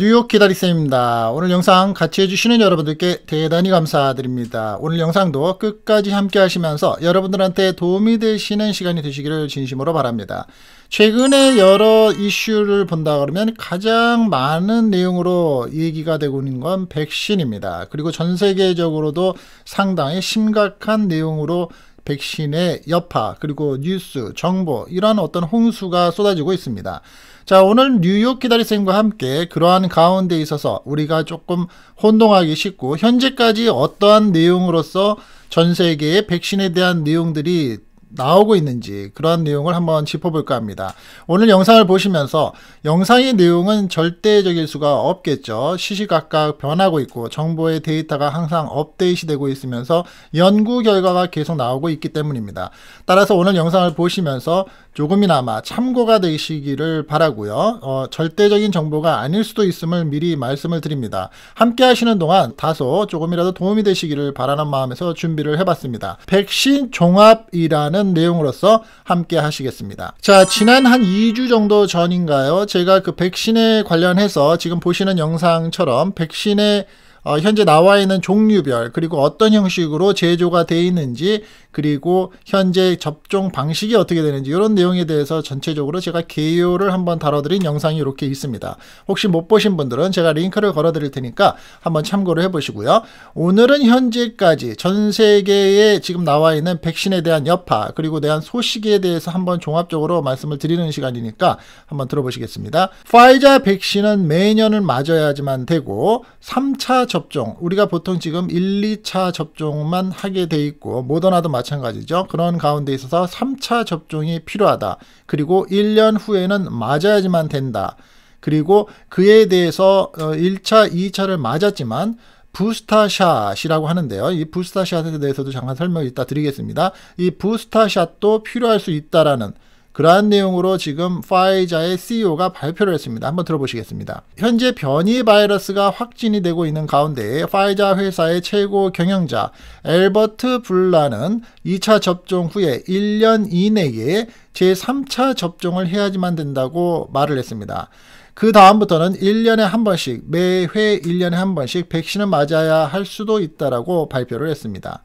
뉴욕 기다리쌤입니다. 오늘 영상 같이 해주시는 여러분들께 대단히 감사드립니다. 오늘 영상도 끝까지 함께 하시면서 여러분들한테 도움이 되시는 시간이 되시기를 진심으로 바랍니다. 최근에 여러 이슈를 본다 그러면 가장 많은 내용으로 얘기가 되고 있는 건 백신입니다. 그리고 전 세계적으로도 상당히 심각한 내용으로 백신의 여파, 그리고 뉴스, 정보, 이런 어떤 홍수가 쏟아지고 있습니다. 자, 오늘 뉴욕 기다리생과 함께 그러한 가운데 있어서 우리가 조금 혼동하기 쉽고 현재까지 어떠한 내용으로서 전 세계의 백신에 대한 내용들이 나오고 있는지 그러한 내용을 한번 짚어볼까 합니다. 오늘 영상을 보시면서 영상의 내용은 절대적일 수가 없겠죠. 시시각각 변하고 있고 정보의 데이터가 항상 업데이트 되고 있으면서 연구 결과가 계속 나오고 있기 때문입니다. 따라서 오늘 영상을 보시면서 조금이나마 참고가 되시기를 바라고요. 어, 절대적인 정보가 아닐 수도 있음을 미리 말씀을 드립니다. 함께 하시는 동안 다소 조금이라도 도움이 되시기를 바라는 마음에서 준비를 해봤습니다. 백신 종합이라는 하는 내용으로서 함께 하시겠습니다. 자, 지난 한 2주 정도 전인가요? 제가 그 백신에 관련해서 지금 보시는 영상처럼 백신에 어, 현재 나와 있는 종류별 그리고 어떤 형식으로 제조가 되어 있는지 그리고 현재 접종 방식이 어떻게 되는지 이런 내용에 대해서 전체적으로 제가 개요를 한번 다뤄드린 영상이 이렇게 있습니다. 혹시 못 보신 분들은 제가 링크를 걸어드릴 테니까 한번 참고를 해보시고요. 오늘은 현재까지 전 세계에 지금 나와 있는 백신에 대한 여파 그리고 대한 소식에 대해서 한번 종합적으로 말씀을 드리는 시간이니까 한번 들어보시겠습니다. 화이자 백신은 매년을 맞아야지만 되고 3차 접종 우리가 보통 지금 1, 2차 접종만 하게 돼 있고 모더나도 고 마찬가지죠. 그런 가운데 있어서 3차 접종이 필요하다. 그리고 1년 후에는 맞아야지만 된다. 그리고 그에 대해서 1차, 어, 2차를 맞았지만 부스타샷이라고 하는데요. 이 부스타샷에 대해서도 잠깐 설명을 이따 드리겠습니다. 이 부스타샷도 필요할 수 있다라는 그러한 내용으로 지금 파이자의 CEO가 발표를 했습니다. 한번 들어보시겠습니다. 현재 변이 바이러스가 확진이 되고 있는 가운데 파이자 회사의 최고 경영자 엘버트 블라는 2차 접종 후에 1년 이내에 제3차 접종을 해야지만 된다고 말을 했습니다. 그 다음부터는 1년에 한 번씩 매회 1년에 한 번씩 백신을 맞아야 할 수도 있다라고 발표를 했습니다.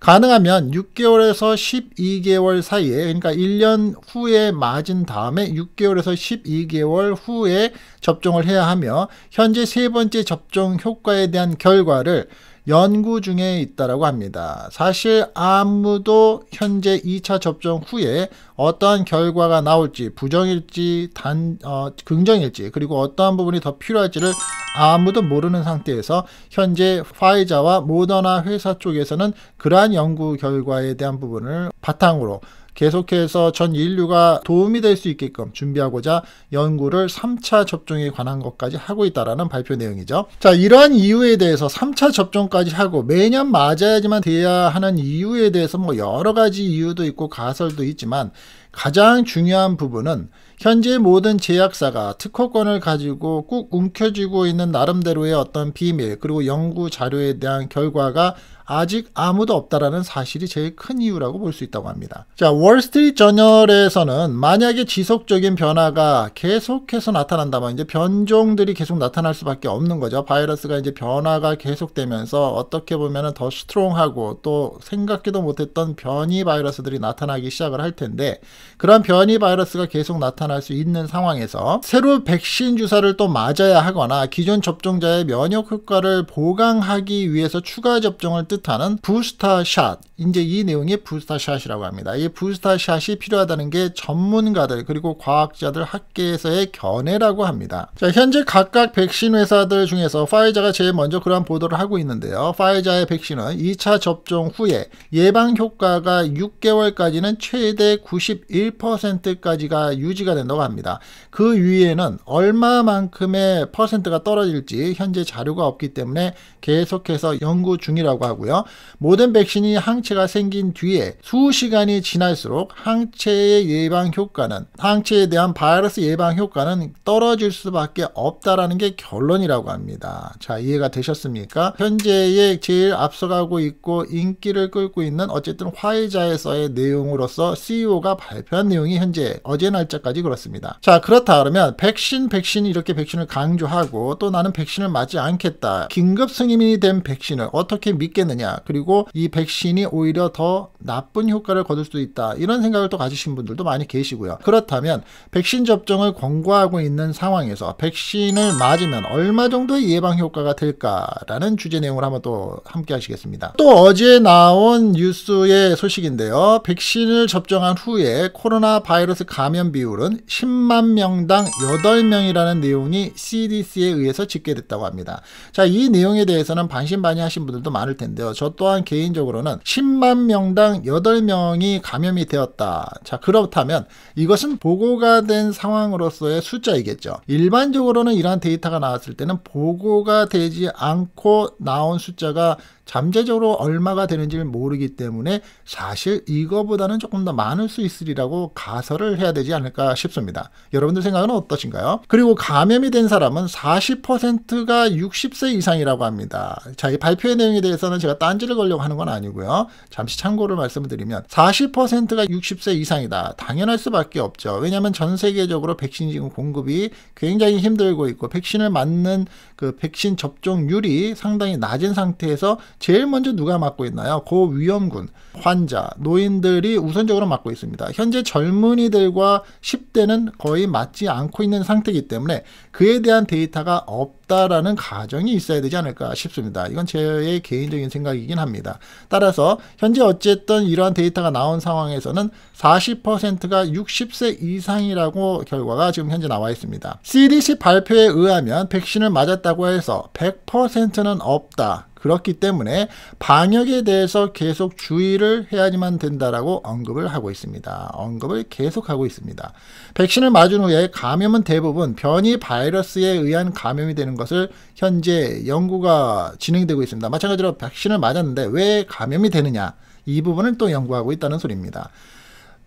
가능하면 6개월에서 12개월 사이에 그러니까 1년 후에 맞은 다음에 6개월에서 12개월 후에 접종을 해야 하며 현재 세 번째 접종 효과에 대한 결과를 연구 중에 있다라고 합니다. 사실 아무도 현재 2차 접종 후에 어떠한 결과가 나올지 부정일지 단 어, 긍정일지 그리고 어떠한 부분이 더 필요할지를 아무도 모르는 상태에서 현재 화이자와 모더나 회사 쪽에서는 그러한 연구 결과에 대한 부분을 바탕으로 계속해서 전 인류가 도움이 될 수 있게끔 준비하고자 연구를 3차 접종에 관한 것까지 하고 있다라는 발표 내용이죠. 자, 이러한 이유에 대해서 3차 접종까지 하고 매년 맞아야지만 돼야 하는 이유에 대해서 뭐 여러 가지 이유도 있고 가설도 있지만 가장 중요한 부분은 현재 모든 제약사가 특허권을 가지고 꾹 움켜쥐고 있는 나름대로의 어떤 비밀 그리고 연구 자료에 대한 결과가 아직 아무도 없다라는 사실이 제일 큰 이유라고 볼 수 있다고 합니다. 자, 월스트리트 저널에서는 만약에 지속적인 변화가 계속해서 나타난다면 이제 변종들이 계속 나타날 수밖에 없는 거죠. 바이러스가 이제 변화가 계속되면서 어떻게 보면 더 스트롱하고 또 생각지도 못했던 변이 바이러스들이 나타나기 시작을 할 텐데 그런 변이 바이러스가 계속 나타날 수 있는 상황에서 새로 백신 주사를 또 맞아야 하거나 기존 접종자의 면역 효과를 보강하기 위해서 추가 접종을 뜻 뜻하 부스터샷 이제 이 내용이 부스터샷이라고 합니다. 이 부스터샷이 필요하다는 게 전문가들 그리고 과학자들 학계에서의 견해라고 합니다. 자, 현재 각각 백신 회사들 중에서 파이자가 제일 먼저 그러한 보도를 하고 있는데요. 파이자의 백신은 2차 접종 후에 예방 효과가 6개월까지는 최대 91%까지가 유지가 된다고 합니다. 그 위에는 얼마만큼의 퍼센트가 떨어질지 현재 자료가 없기 때문에 계속해서 연구 중이라고 하고요. 모든 백신이 항체가 생긴 뒤에 수시간이 지날수록 항체의 예방 효과는 항체에 대한 바이러스 예방 효과는 떨어질 수밖에 없다라는 게 결론이라고 합니다. 자, 이해가 되셨습니까? 현재의 제일 앞서가고 있고 인기를 끌고 있는 어쨌든 화이자에서의 내용으로서 CEO가 발표한 내용이 현재 어제 날짜까지 그렇습니다. 자, 그렇다 그렇다 그러면 백신 백신 이렇게 백신을 강조하고 또 나는 백신을 맞지 않겠다. 긴급 승인이 된 백신을 어떻게 믿겠느냐. 그리고 이 백신이 오히려 더 나쁜 효과를 거둘 수 있다. 이런 생각을 또 가지신 분들도 많이 계시고요. 그렇다면 백신 접종을 권고하고 있는 상황에서 백신을 맞으면 얼마 정도의 예방 효과가 될까라는 주제 내용을 한번 또 함께 하시겠습니다. 또 어제 나온 뉴스의 소식인데요. 백신을 접종한 후에 코로나 바이러스 감염 비율은 10만 명 명당 8명이라는 내용이 CDC에 의해서 집계됐다고 합니다. 자, 이 내용에 대해서는 반신반의하신 분들도 많을 텐데요. 저 또한 개인적으로는 10만 명당 8명이 감염이 되었다. 자, 그렇다면 이것은 보고가 된 상황으로서의 숫자이겠죠. 일반적으로는 이러한 데이터가 나왔을 때는 보고가 되지 않고 나온 숫자가 잠재적으로 얼마가 되는지를 모르기 때문에 사실 이거보다는 조금 더 많을 수 있으리라고 가설을 해야 되지 않을까 싶습니다. 여러분들 생각은 어떠신가요? 그리고 감염이 된 사람은 40%가 60세 이상이라고 합니다. 자, 이 발표의 내용에 대해서는 제가 딴지를 걸려고 하는 건 아니고요. 잠시 참고를 말씀드리면 40%가 60세 이상이다. 당연할 수밖에 없죠. 왜냐하면 전 세계적으로 백신 지금 공급이 굉장히 힘들고 있고 백신을 맞는 그 백신 접종률이 상당히 낮은 상태에서 제일 먼저 누가 맡고 있나요? 고위험군, 환자, 노인들이 우선적으로 맡고 있습니다. 현재 젊은이들과 10대는 거의 맞지 않고 있는 상태이기 때문에 그에 대한 데이터가 없다라는 가정이 있어야 되지 않을까 싶습니다. 이건 제 개인적인 생각이긴 합니다. 따라서 현재 어쨌든 이러한 데이터가 나온 상황에서는 40%가 60세 이상이라고 결과가 지금 현재 나와 있습니다. CDC 발표에 의하면 백신을 맞았다고 해서 100%는 없다. 그렇기 때문에 방역에 대해서 계속 주의를 해야지만 된다라고 언급을 하고 있습니다. 언급을 계속하고 있습니다. 백신을 맞은 후에 감염은 대부분 변이 바이러스에 의한 감염이 되는 것을 현재 연구가 진행되고 있습니다. 마찬가지로 백신을 맞았는데 왜 감염이 되느냐 이 부분을 또 연구하고 있다는 소리입니다.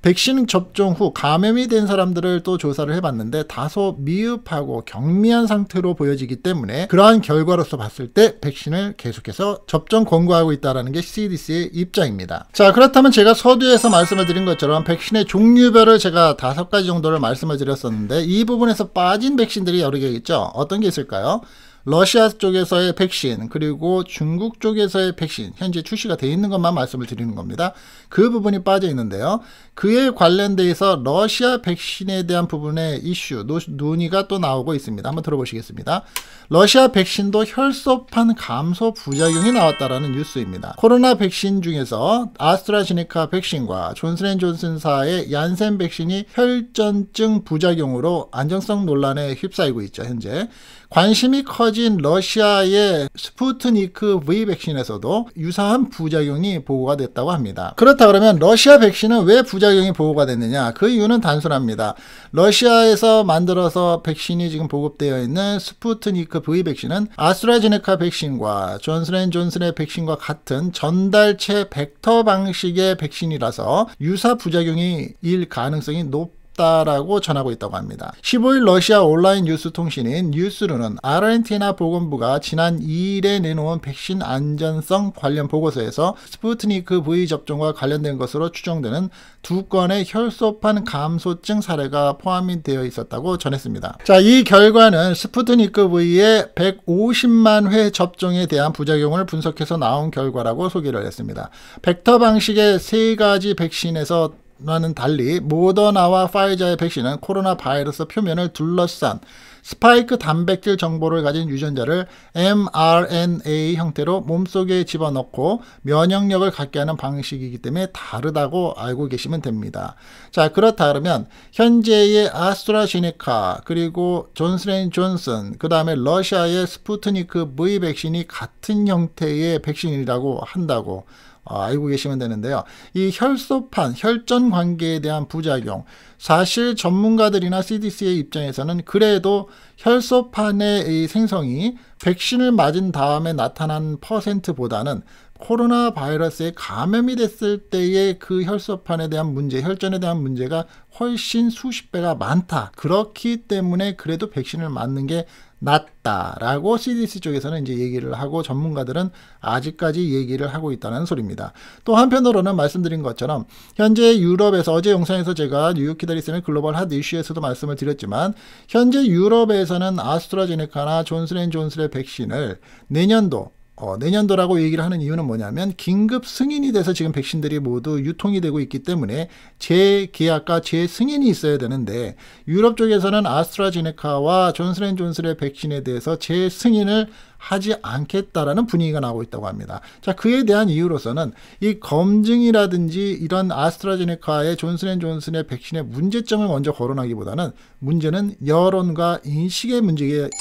백신 접종 후 감염이 된 사람들을 또 조사를 해봤는데 다소 미흡하고 경미한 상태로 보여지기 때문에 그러한 결과로서 봤을 때 백신을 계속해서 접종 권고하고 있다는 게 CDC의 입장입니다. 자 그렇다면 제가 서두에서 말씀을 드린 것처럼 백신의 종류별을 제가 다섯 가지 정도를 말씀을 드렸었는데 이 부분에서 빠진 백신들이 여러 개 있죠. 어떤 게 있을까요? 러시아 쪽에서의 백신 그리고 중국 쪽에서의 백신 현재 출시가 돼 있는 것만 말씀을 드리는 겁니다. 그 부분이 빠져 있는데요. 그에 관련돼서 러시아 백신에 대한 부분의 이슈 노, 논의가 또 나오고 있습니다. 한번 들어보시겠습니다. 러시아 백신도 혈소판 감소 부작용이 나왔다라는 뉴스입니다. 코로나 백신 중에서 아스트라제네카 백신과 존슨앤존슨사의 얀센 백신이 혈전증 부작용으로 안정성 논란에 휩싸이고 있죠. 현재 관심이 커 쏟아진 러시아의 스푸트니크 V 백신에서도 유사한 부작용이 보고가 됐다고 합니다. 그렇다 그러면 러시아 백신은 왜 부작용이 보고가 됐느냐? 그 이유는 단순합니다. 러시아에서 만들어서 백신이 지금 보급되어 있는 스푸트니크 V 백신은 아스트라제네카 백신과 존슨앤존슨의 백신과 같은 전달체 벡터 방식의 백신이라서 유사 부작용이 일 가능성이 높 없다라고 전하고 있다고 합니다. 15일 러시아 온라인 뉴스 통신인 뉴스루는 아르헨티나 보건부가 지난 2일에 내놓은 백신 안전성 관련 보고서에서 스푸트니크 V 접종과 관련된 것으로 추정되는 두 건의 혈소판 감소증 사례가 포함이 되어 있었다고 전했습니다. 자, 이 결과는 스푸트니크 V의 150만 회 접종에 대한 부작용을 분석해서 나온 결과라고 소개를 했습니다. 벡터 방식의 세 가지 백신에서 와는 달리 모더나와 파이자의 백신은 코로나 바이러스 표면을 둘러싼 스파이크 단백질 정보를 가진 유전자를 mRNA 형태로 몸속에 집어넣고 면역력을 갖게 하는 방식이기 때문에 다르다고 알고 계시면 됩니다. 자, 그렇다 그러면 현재의 아스트라제네카 그리고 존슨앤존슨 그다음에 러시아의 스푸트니크 V 백신이 같은 형태의 백신이라고 한다고 아, 알고 계시면 되는데요. 이 혈소판, 혈전 관계에 대한 부작용. 사실 전문가들이나 CDC의 입장에서는 그래도 혈소판의 생성이 백신을 맞은 다음에 나타난 퍼센트보다는 코로나 바이러스에 감염이 됐을 때의 그 혈소판에 대한 문제, 혈전에 대한 문제가 훨씬 수십 배가 많다. 그렇기 때문에 그래도 백신을 맞는 게 낮다라고 CDC 쪽에서는 이제 얘기를 하고 전문가들은 아직까지 얘기를 하고 있다는 소리입니다. 또 한편으로는 말씀드린 것처럼 현재 유럽에서 어제 영상에서 제가 뉴욕 키다리스는 글로벌 핫 이슈에서도 말씀을 드렸지만 현재 유럽에서는 아스트라제네카나 존슨앤존슨의 백신을 내년도 어, 내년도라고 얘기를 하는 이유는 뭐냐면 긴급 승인이 돼서 지금 백신들이 모두 유통이 되고 있기 때문에 재계약과 재승인이 있어야 되는데 유럽 쪽에서는 아스트라제네카와 존슨앤존슨의 백신에 대해서 재승인을 하지 않겠다라는 분위기가 나오고 있다고 합니다. 자, 그에 대한 이유로서는 이 검증이라든지 이런 아스트라제네카의 존슨앤존슨의 백신의 문제점을 먼저 거론하기보다는 문제는 여론과 인식의 문제가 있기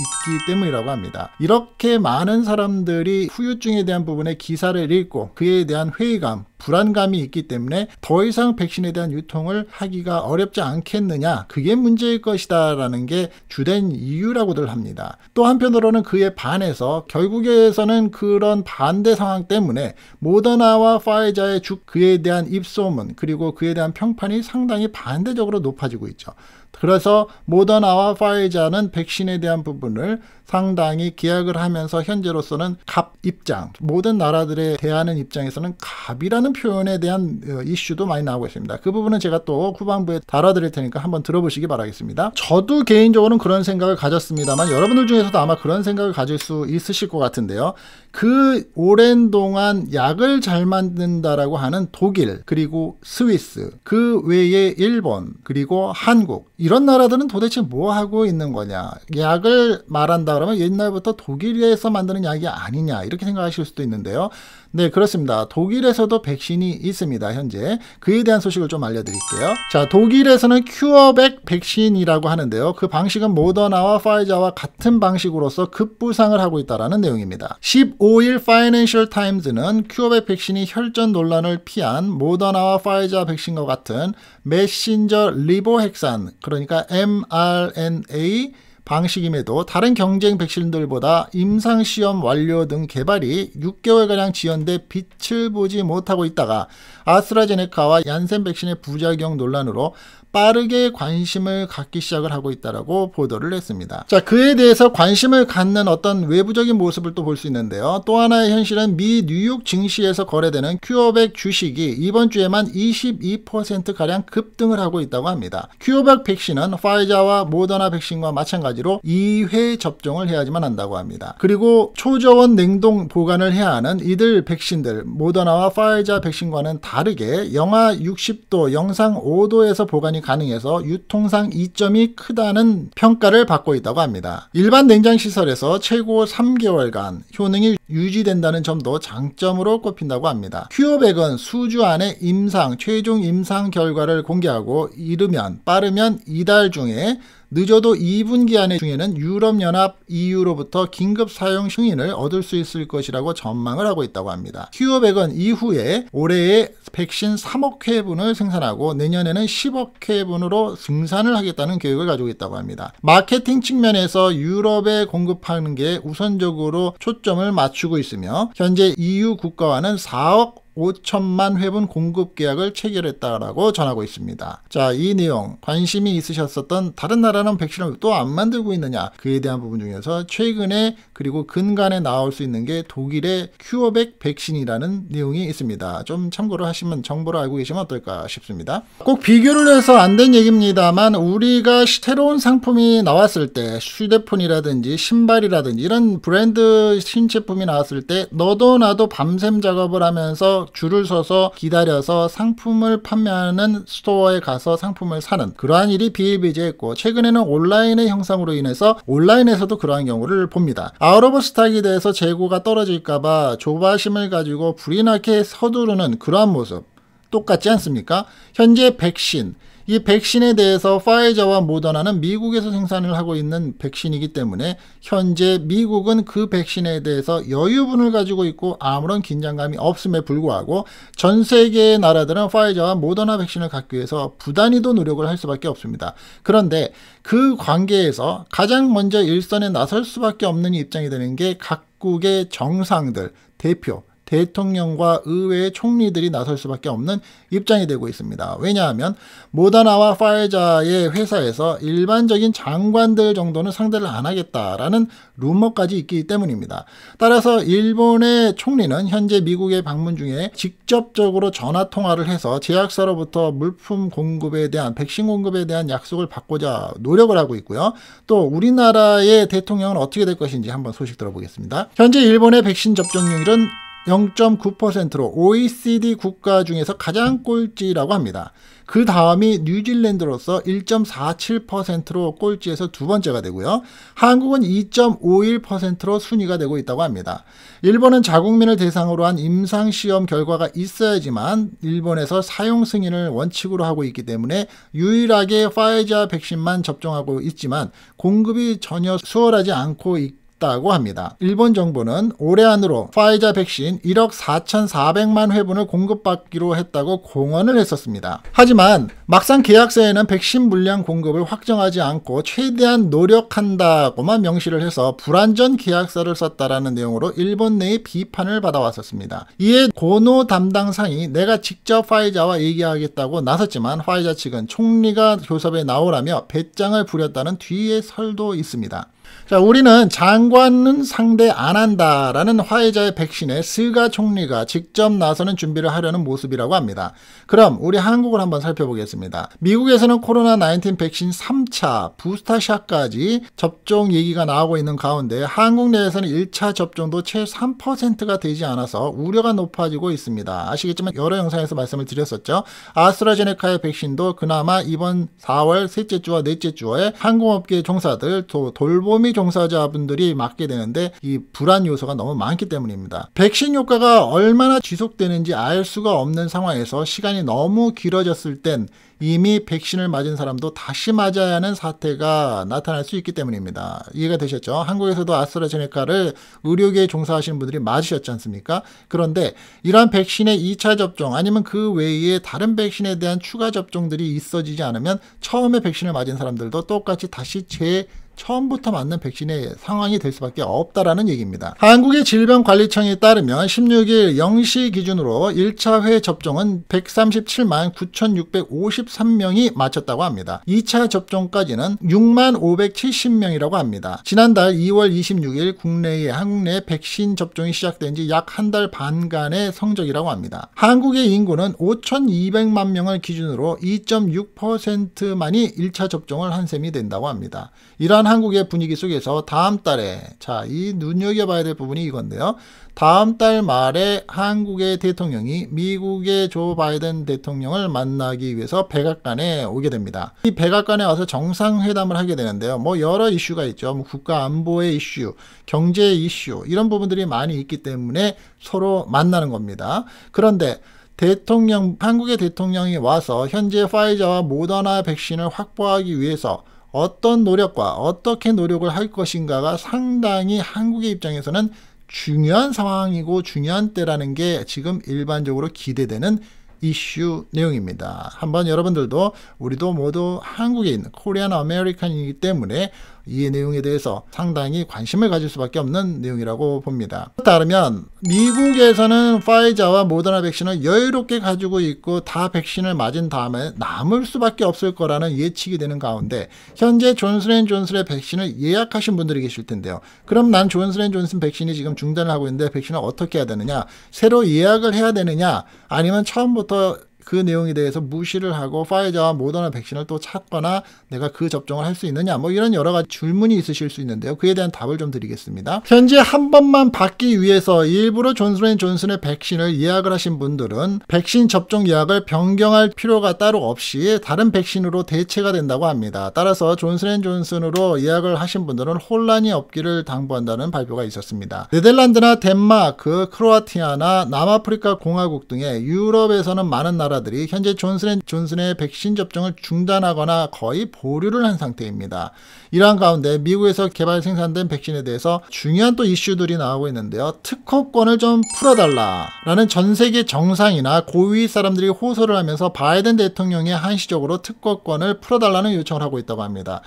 때문이라고 합니다. 이렇게 많은 사람들이 후유증에 대한 부분의 기사를 읽고 그에 대한 회의감 불안감이 있기 때문에 더 이상 백신에 대한 유통을 하기가 어렵지 않겠느냐 그게 문제일 것이다라는 게 주된 이유라고들 합니다. 또 한편으로는 그에 반해서 결국에서는 그런 반대 상황 때문에 모더나와 파이자의 주 그에 대한 입소문 그리고 그에 대한 평판이 상당히 반대적으로 높아지고 있죠. 그래서 모더나와 파이자는 백신에 대한 부분을 상당히 기약을 하면서 현재로서는 갑 입장, 모든 나라들에 대하는 입장에서는 갑이라는 표현에 대한 어, 이슈도 많이 나오고 있습니다. 그 부분은 제가 또 후반부에 달아드릴 테니까 한번 들어보시기 바라겠습니다. 저도 개인적으로는 그런 생각을 가졌습니다만 여러분들 중에서도 아마 그런 생각을 가질 수 있으실 것 같은데요. 그 오랜 동안 약을 잘 만든다라고 하는 독일, 그리고 스위스, 그 외에 일본, 그리고 한국 이런 나라들은 도대체 뭐 하고 있는 거냐? 약을 말한다 그러면 옛날부터 독일에서 만드는 약이 아니냐 이렇게 생각하실 수도 있는데요. 네, 그렇습니다. 독일에서도 백신이 있습니다. 현재 그에 대한 소식을 좀 알려드릴게요. 자, 독일에서는 큐어백 백신이라고 하는데요. 그 방식은 모더나와 파이자와 같은 방식으로서 급부상을 하고 있다라는 내용입니다. 15일 파이낸셜 타임즈는 큐어백 백신이 혈전 논란을 피한 모더나와 파이자 백신과 같은 메신저 리보핵산 그러니까 mRNA 방식임에도 다른 경쟁 백신들보다 임상시험 완료 등 개발이 6개월가량 지연돼 빛을 보지 못하고 있다가 아스트라제네카와 얀센 백신의 부작용 논란으로 빠르게 관심을 갖기 시작을 하고 있다라고 보도를 했습니다. 자, 그에 대해서 관심을 갖는 어떤 외부적인 모습을 또 볼 수 있는데요. 또 하나의 현실은 미 뉴욕 증시에서 거래되는 큐어백 주식이 이번 주에만 22% 가량 급등을 하고 있다고 합니다. 큐어백 백신은 파이자와 모더나 백신과 마찬가지로 2회 접종을 해야지만 한다고 합니다. 그리고 초저온 냉동 보관을 해야 하는 이들 백신들 모더나와 파이자 백신과는 다르게 영하 60도, 영상 5도에서 보관이 생산이 가능해서 유통상 이점이 크다는 평가를 받고 있다고 합니다. 일반 냉장 시설에서 최고 3개월간 효능이 유지된다는 점도 장점으로 꼽힌다고 합니다. 큐어백은 수주 안에 임상 최종 임상 결과를 공개하고 이르면 빠르면 이달 중에 늦어도 2분기 안에 중에는 유럽연합 EU로부터 긴급 사용 승인을 얻을 수 있을 것이라고 전망을 하고 있다고 합니다. 큐어백은 이후에 올해에 백신 3억 회분을 생산하고 내년에는 10억 회분으로 증산을 하겠다는 계획을 가지고 있다고 합니다. 마케팅 측면에서 유럽에 공급하는 게 우선적으로 초점을 맞추고 있으며 현재 EU 국가와는 4억 5천만 회분 공급 계약을 체결했다라고 전하고 있습니다. 자, 이 내용 관심이 있으셨었던 다른 나라는 백신을 또 안 만들고 있느냐 그에 대한 부분 중에서 최근에 그리고 근간에 나올 수 있는 게 독일의 큐어백 백신이라는 내용이 있습니다. 좀 참고를 하시면 정보를 알고 계시면 어떨까 싶습니다. 꼭 비교를 해서 안 된 얘기입니다만 우리가 새로운 상품이 나왔을 때 휴대폰이라든지 신발이라든지 이런 브랜드 신제품이 나왔을 때 너도 나도 밤샘 작업을 하면서 줄을 서서 기다려서 상품을 판매하는 스토어에 가서 상품을 사는 그러한 일이 비일비재했고 최근에는 온라인의 형상으로 인해서 온라인에서도 그러한 경우를 봅니다. 아우러브 스탁에 대해서 재고가 떨어질까봐 조바심을 가지고 불이 나게 서두르는 그러한 모습 똑같지 않습니까? 현재 백신 이 백신에 대해서 파이저와 모더나는 미국에서 생산을 하고 있는 백신이기 때문에 현재 미국은 그 백신에 대해서 여유분을 가지고 있고 아무런 긴장감이 없음에 불구하고 전 세계의 나라들은 파이저와 모더나 백신을 갖기 위해서 부단히도 노력을 할 수밖에 없습니다. 그런데 그 관계에서 가장 먼저 일선에 나설 수밖에 없는 입장이 되는 게 각국의 정상들, 대표, 대통령과 의회의 총리들이 나설 수밖에 없는 입장이 되고 있습니다. 왜냐하면 모더나와 파이자의 회사에서 일반적인 장관들 정도는 상대를 안 하겠다라는 루머까지 있기 때문입니다. 따라서 일본의 총리는 현재 미국에 방문 중에 직접적으로 전화 통화를 해서 제약사로부터 물품 공급에 대한 백신 공급에 대한 약속을 받고자 노력을 하고 있고요. 또 우리나라의 대통령은 어떻게 될 것인지 한번 소식 들어보겠습니다. 현재 일본의 백신 접종률은 0.9%로 OECD 국가 중에서 가장 꼴찌라고 합니다. 그 다음이 뉴질랜드로서 1.47%로 꼴찌에서 두 번째가 되고요. 한국은 2.51%로 순위가 되고 있다고 합니다. 일본은 자국민을 대상으로 한 임상시험 결과가 있어야지만 일본에서 사용 승인을 원칙으로 하고 있기 때문에 유일하게 파이자 백신만 접종하고 있지만 공급이 전혀 수월하지 않고 있기 있다고 합니다. 일본 정부는 올해 안으로 화이자 백신 1억 4,400만 회분을 공급받기로 했다고 공언을 했었습니다. 하지만 막상 계약서에는 백신 물량 공급을 확정하지 않고 최대한 노력한다고만 명시를 해서 불완전 계약서를 썼다라는 내용으로 일본 내의 비판을 받아왔었습니다. 이에 고노 담당상이 내가 직접 화이자와 얘기하겠다고 나섰지만 화이자 측은 총리가 교섭에 나오라며 배짱을 부렸다는 뒤에 설도 있습니다. 자, 우리는 장관은 상대 안 한다라는 화해자의 백신에 스가 총리가 직접 나서는 준비를 하려는 모습이라고 합니다. 그럼 우리 한국을 한번 살펴보겠습니다. 미국에서는 코로나19 백신 3차 부스타샷까지 접종 얘기가 나오고 있는 가운데 한국 내에서는 1차 접종도 채 3%가 되지 않아서 우려가 높아지고 있습니다. 아시겠지만 여러 영상에서 말씀을 드렸었죠. 아스트라제네카의 백신도 그나마 이번 4월 셋째 주와 넷째 주에 항공업계 종사들 또 돌봄 노미 종사자분들이 맞게 되는데 이 불안 요소가 너무 많기 때문입니다. 백신 효과가 얼마나 지속되는지 알 수가 없는 상황에서 시간이 너무 길어졌을 땐 이미 백신을 맞은 사람도 다시 맞아야 하는 사태가 나타날 수 있기 때문입니다. 이해가 되셨죠? 한국에서도 아스트라제네카를 의료계에 종사하시는 분들이 맞으셨지 않습니까? 그런데 이러한 백신의 2차 접종 아니면 그 외에 다른 백신에 대한 추가 접종들이 있어지지 않으면 처음에 백신을 맞은 사람들도 똑같이 다시 재 처음부터 맞는 백신의 상황이 될 수밖에 없다라는 얘기입니다. 한국의 질병관리청에 따르면 16일 0시 기준으로 1차 회 접종은 137만 9,653명이 마쳤다고 합니다. 2차 접종까지는 6만 570명이라고 합니다. 지난달 2월 26일 국내에 한국 내 백신 접종이 시작된 지 약 한 달 반간의 성적이라고 합니다. 한국의 인구는 5,200만 명을 기준으로 2.6%만이 1차 접종을 한 셈이 된다고 합니다. 이러한 한국의 분위기 속에서 다음 달에 자, 이 눈여겨봐야 될 부분이 이건데요. 다음 달 말에 한국의 대통령이 미국의 조 바이든 대통령을 만나기 위해서 백악관에 오게 됩니다. 이 백악관에 와서 정상회담을 하게 되는데요. 뭐 여러 이슈가 있죠. 뭐 국가 안보의 이슈, 경제 이슈 이런 부분들이 많이 있기 때문에 서로 만나는 겁니다. 그런데 대통령 한국의 대통령이 와서 현재 파이자와 모더나 백신을 확보하기 위해서 어떤 노력과 어떻게 노력을 할 것인가가 상당히 한국의 입장에서는 중요한 상황이고 중요한 때라는 게 지금 일반적으로 기대되는 이슈 내용입니다. 한번 여러분들도 우리도 모두 한국에 있는 코리안 아메리칸이기 때문에 이 내용에 대해서 상당히 관심을 가질 수밖에 없는 내용이라고 봅니다. 따르면 미국에서는 파이자와 모더나 백신을 여유롭게 가지고 있고 다 백신을 맞은 다음에 남을 수밖에 없을 거라는 예측이 되는 가운데 현재 존슨앤존슨의 백신을 예약하신 분들이 계실 텐데요. 그럼 난 존슨앤존슨 백신이 지금 중단을 하고 있는데 백신을 어떻게 해야 되느냐? 새로 예약을 해야 되느냐? 아니면 처음부터 그 내용에 대해서 무시를 하고 파이저와 모더나 백신을 또 찾거나 내가 그 접종을 할 수 있느냐 뭐 이런 여러 가지 질문이 있으실 수 있는데요. 그에 대한 답을 좀 드리겠습니다. 현재 한 번만 받기 위해서 일부러 존슨앤존슨의 백신을 예약을 하신 분들은 백신 접종 예약을 변경할 필요가 따로 없이 다른 백신으로 대체가 된다고 합니다. 따라서 존슨앤존슨으로 예약을 하신 분들은 혼란이 없기를 당부한다는 발표가 있었습니다. 네덜란드나 덴마크, 크로아티아나 남아프리카 공화국 등의 유럽에서는 많은 나라 전문들이 현재 존슨앤존슨의 백신 접종을 중단하거나 거의 보류를 한 상태입니다. 이러한 가운데 미국에서 개발 생산된 백신에 대해서 중요한 또 이슈들이 나오고 있는데요. 특허권을 좀 풀어달라라는 전 세계 정상이나 고위 사람들이 호소를 하면서 바이든 대통령이 한시적으로 특허권을 풀어달라는 요청을 하고 있다고 합니다.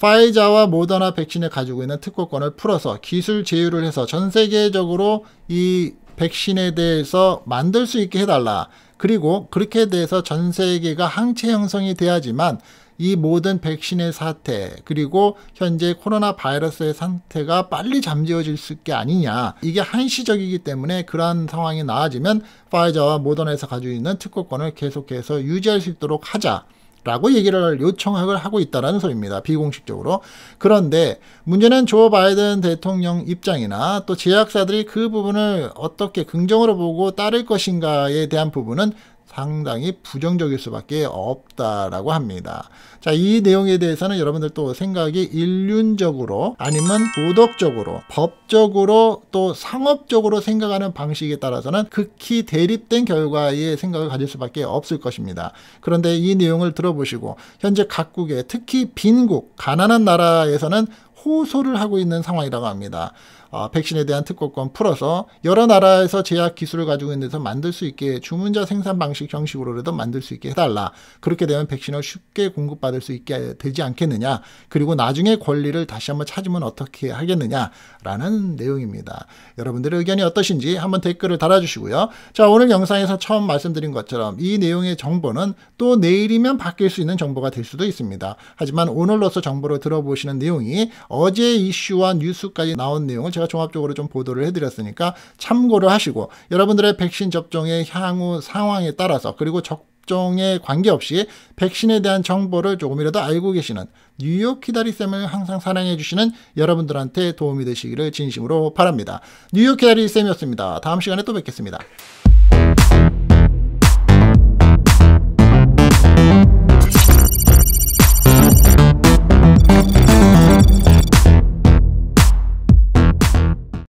파이자와 모더나 백신을 가지고 있는 특허권을 풀어서 기술 제휴를 해서 전 세계적으로 이 백신에 대해서 만들 수 있게 해달라. 그리고 그렇게 돼서 전 세계가 항체 형성이 돼야지만 이 모든 백신의 사태 그리고 현재 코로나 바이러스의 상태가 빨리 잠재워질 수 있게 아니냐 이게 한시적이기 때문에 그러한 상황이 나아지면 파이저와 모더나에서 가지고 있는 특허권을 계속해서 유지할 수 있도록 하자 라고 얘기를 요청을 하고 있다는 소리입니다. 비공식적으로. 그런데 문제는 조 바이든 대통령 입장이나 또 제약사들이 그 부분을 어떻게 긍정으로 보고 따를 것인가에 대한 부분은 상당히 부정적일 수밖에 없다라고 합니다. 자, 이 내용에 대해서는 여러분들 또 생각이 일륜적으로 아니면 도덕적으로 법적으로 또 상업적으로 생각하는 방식에 따라서는 극히 대립된 결과의 생각을 가질 수밖에 없을 것입니다. 그런데 이 내용을 들어보시고 현재 각국의 특히 빈국 가난한 나라에서는 호소를 하고 있는 상황이라고 합니다. 어, 백신에 대한 특허권 풀어서 여러 나라에서 제약 기술을 가지고 있는 데서 만들 수 있게 주문자 생산 방식 형식으로라도 만들 수 있게 해달라. 그렇게 되면 백신을 쉽게 공급받을 수 있게 되지 않겠느냐. 그리고 나중에 권리를 다시 한번 찾으면 어떻게 하겠느냐라는 내용입니다. 여러분들의 의견이 어떠신지 한번 댓글을 달아주시고요. 자 오늘 영상에서 처음 말씀드린 것처럼 이 내용의 정보는 또 내일이면 바뀔 수 있는 정보가 될 수도 있습니다. 하지만 오늘로서 정보를 들어보시는 내용이 어제 이슈와 뉴스까지 나온 내용을 제가 제가 종합적으로 좀 보도를 해드렸으니까 참고를 하시고 여러분들의 백신 접종의 향후 상황에 따라서 그리고 접종에 관계없이 백신에 대한 정보를 조금이라도 알고 계시는 뉴욕 키다리쌤을 항상 사랑해주시는 여러분들한테 도움이 되시기를 진심으로 바랍니다. 뉴욕 키다리쌤이었습니다. 다음 시간에 또 뵙겠습니다.